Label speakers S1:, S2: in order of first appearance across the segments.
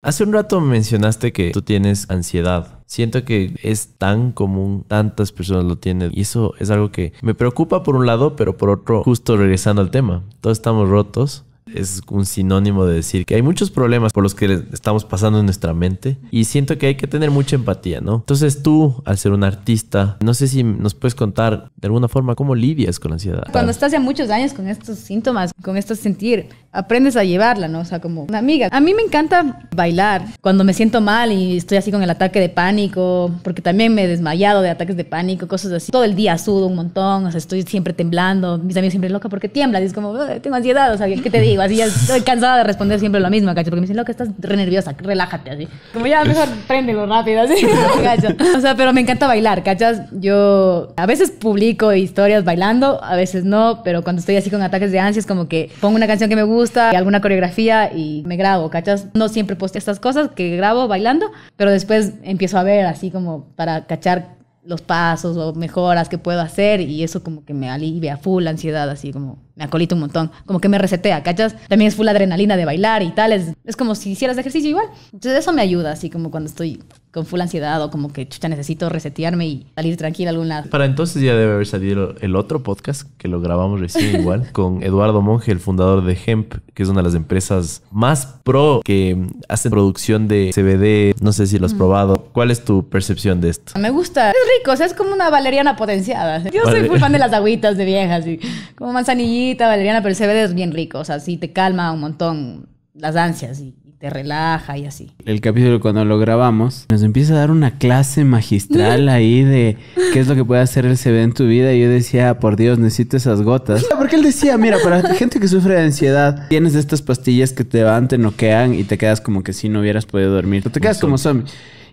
S1: Hace un rato mencionaste que tú tienes ansiedad. Siento que es tan común, tantas personas lo tienen y eso es algo que me preocupa por un lado, pero por otro, justo regresando al tema, todos estamos rotos es un sinónimo de decir que hay muchos problemas por los que estamos pasando en nuestra mente y siento que hay que tener mucha empatía, ¿no? Entonces tú, al ser un artista, no sé si nos puedes contar de alguna forma cómo lidias con la ansiedad. Cuando
S2: estás ya muchos años con estos síntomas, con estos sentir, aprendes a llevarla, ¿no? O sea, como una amiga. A mí me encanta bailar cuando me siento mal y estoy así con el ataque de pánico, porque también me he desmayado de ataques de pánico, cosas así. Todo el día sudo un montón, o sea, estoy siempre temblando, mis amigos siempre loca porque tiembla, y es como, tengo ansiedad, o sea, ¿qué te digo? así estoy cansada de responder siempre lo mismo, ¿cachas? porque me dicen, loca, estás re nerviosa, relájate, así. Como ya mejor lo rápido, así, O sea, pero me encanta bailar, cachas. Yo a veces publico historias bailando, a veces no, pero cuando estoy así con ataques de ansias, como que pongo una canción que me gusta, alguna coreografía y me grabo, cachas. No siempre posteo estas cosas que grabo bailando, pero después empiezo a ver así como para cachar los pasos o mejoras que puedo hacer y eso como que me alivia full la ansiedad, así como me acolita un montón, como que me resetea, ¿cachas? También es full adrenalina de bailar y tal, es, es como si hicieras ejercicio igual. Entonces eso me ayuda, así como cuando estoy con full ansiedad o como que chucha, necesito resetearme y salir tranquila a algún lado.
S1: Para entonces ya debe haber salido el otro podcast que lo grabamos recién igual con Eduardo Monge, el fundador de Hemp, que es una de las empresas más pro que hace producción de CBD. No sé si lo has mm. probado. ¿Cuál es tu percepción de esto?
S2: Me gusta. Es rico, o sea, es como una valeriana potenciada. Yo soy full fan de las agüitas de viejas, y como manzanillita, valeriana, pero el CBD es bien rico, o sea, sí te calma un montón las ansias y te relaja y así.
S3: El capítulo cuando lo grabamos nos empieza a dar una clase magistral mm. ahí de qué es lo que puede hacer el CBD en tu vida y yo decía, por Dios, necesito esas gotas. Porque él decía, mira, para gente que sufre de ansiedad, tienes estas pastillas que te van, te noquean y te quedas como que si no hubieras podido dormir. Te quedas como zombie.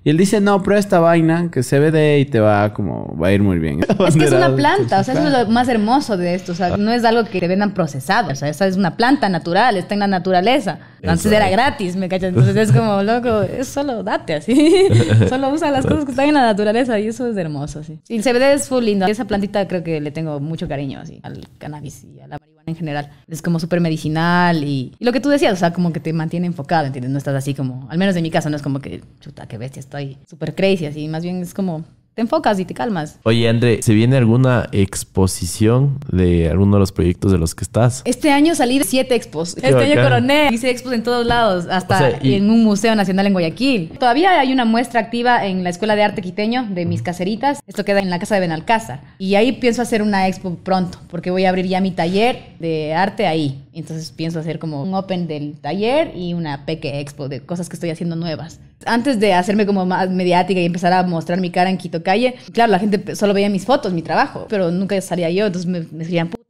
S3: Y él dice, no, prueba esta vaina que es CBD y te va como, va a ir muy bien. Es que es una planta, o sea, eso es
S2: lo más hermoso de esto. O sea, no es algo que te vendan procesado. O sea, esa es una planta natural, está en la naturaleza. Antes era gratis, ¿me cachas? Entonces es como, loco, es solo date así. solo usa las cosas que están en la naturaleza y eso es hermoso, sí. Y el CBD es full lindo. Esa plantita creo que le tengo mucho cariño, así, al cannabis y a la en general. Es como súper medicinal y, lo que tú decías, o sea, como que te mantiene enfocado, ¿entiendes? No estás así como, al menos en mi caso, no es como que, chuta, qué bestia, estoy súper crazy, así, más bien es como te enfocas y te calmas.
S1: Oye, André, ¿se viene alguna exposición de alguno de los proyectos de los que estás?
S2: Este año salí de siete expos. este año coroné. Hice expos en todos lados, hasta en un museo nacional en Guayaquil. Todavía hay una muestra activa en la Escuela de Arte Quiteño de mis caseritas. Esto queda en la casa de Benalcaza. Y ahí pienso hacer una expo pronto, porque voy a abrir ya mi taller de arte ahí. Entonces pienso hacer como un open del taller y una peque expo de cosas que estoy haciendo nuevas. Antes de hacerme como más mediática y empezar a mostrar mi cara en Quito Calle, claro, la gente solo veía mis fotos, mi trabajo, pero nunca salía yo. Entonces me, me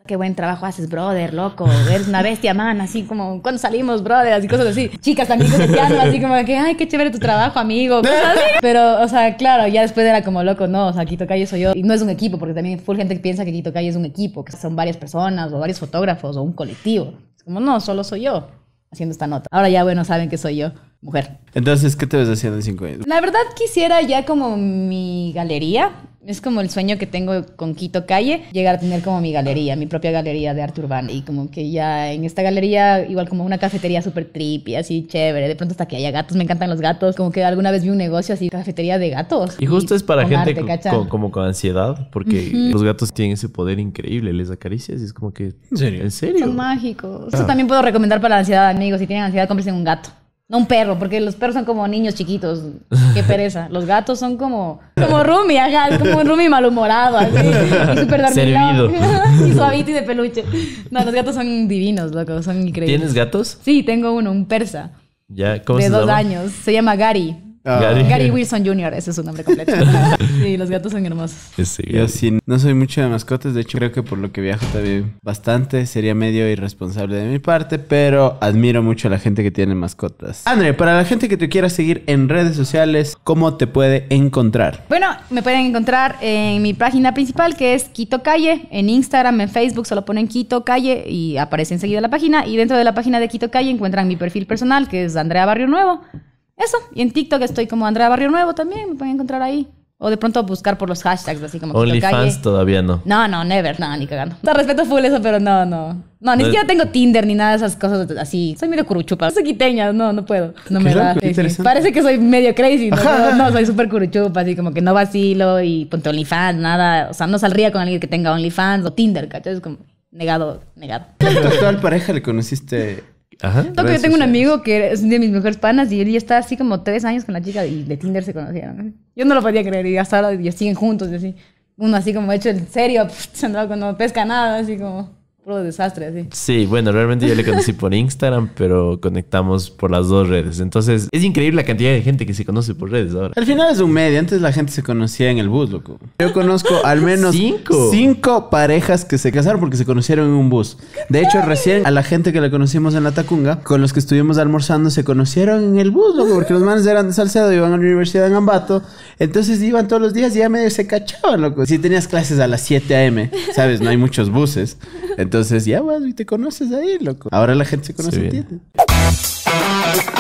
S2: Qué buen trabajo haces, brother, loco. Eres una bestia, man. Así como, cuando salimos, brother? Así cosas así. Chicas también así como que, ay, qué chévere tu trabajo, amigo. Cosas así. Pero, o sea, claro, ya después era como, loco, no, o sea, Quito Calle soy yo. Y no es un equipo, porque también full gente que piensa que Quito Calle es un equipo, que son varias personas o varios fotógrafos o un colectivo. Es como, no, solo soy yo haciendo esta nota. Ahora ya, bueno, saben que soy yo, mujer.
S3: Entonces, ¿qué te ves haciendo en cinco años? La
S2: verdad quisiera ya como mi galería es como el sueño que tengo con Quito Calle, llegar a tener como mi galería, mi propia galería de arte urbano. Y como que ya en esta galería, igual como una cafetería súper trippy, así chévere. De pronto hasta que haya gatos, me encantan los gatos. Como que alguna vez vi un negocio así, cafetería de gatos. Y justo es para gente con,
S1: como con ansiedad, porque los gatos tienen ese poder increíble. Les acaricias y es como que... ¿En serio? ¿En serio? Son
S2: mágicos. Ah. Eso también puedo recomendar para la ansiedad, amigos. Si tienen ansiedad, cómprense un gato. No un perro, porque los perros son como niños chiquitos. Qué pereza. Los gatos son como, como Rumi, ajá, como un Rumi malhumorado, así. Y súper dormido. y suavito y de peluche. No, los gatos son divinos, loco, son increíbles. ¿Tienes gatos? Sí, tengo uno, un persa.
S1: Ya, ¿cómo de dos
S2: años. Se llama Gary. Ah. Gary. Wilson Jr., ese es su nombre completo. sí, los gatos son hermosos.
S3: Yo sí, no soy mucho de mascotas, de hecho creo que por lo que viajo también bastante, sería medio irresponsable de mi parte, pero admiro mucho a la gente que tiene mascotas. André, para la gente que te quiera seguir en redes sociales, ¿cómo te puede encontrar?
S2: Bueno, me pueden encontrar en mi página principal que es Quito Calle, en Instagram, en Facebook, solo ponen Quito Calle y aparece enseguida la página y dentro de la página de Quito Calle encuentran mi perfil personal que es Andrea Barrio Nuevo. Eso. Y en TikTok estoy como Andrea Barrio Nuevo también, me pueden encontrar ahí. O de pronto buscar por los hashtags, así como OnlyFans
S1: todavía no.
S2: No, no, never, no, ni cagando. O sea, respeto full eso, pero no, no. No, ni siquiera tengo Tinder ni nada de esas cosas así. Soy medio curuchupa. Soy quiteña, no, no puedo. No me da. Parece que soy medio crazy. No, no, soy súper curuchupa, así como que no vacilo y ponte OnlyFans, nada. O sea, no salría con alguien que tenga OnlyFans o Tinder, ¿cachai? Es como negado, negado.
S3: ¿Tu actual pareja le conociste Ajá. yo tengo un
S2: amigo que es de mis mejores panas y él ya está así como tres años con la chica y de Tinder se conocieron. Yo no lo podía creer y hasta ahora y siguen juntos y así. Uno así como hecho en serio, andaba cuando pesca nada, así como puro desastre, así.
S1: Sí, bueno, realmente yo le conocí por Instagram, pero conectamos por las dos redes. Entonces, es increíble la cantidad de gente que se conoce por redes ahora. Al final es un medio. Antes la gente se conocía en el bus, loco. Yo
S3: conozco al menos cinco, parejas que se casaron porque se conocieron en un bus. De hecho, recién a la gente que la conocimos en la Tacunga, con los que estuvimos almorzando, se conocieron en el bus, loco, porque los manes eran de Salcedo, iban a la universidad en Ambato. Entonces iban todos los días y ya medio se cachaban, loco. Si tenías clases a las 7 a.m., ¿sabes? No hay muchos buses. Entonces ya vas y te conoces ahí, loco. Ahora la gente se conoce a ti.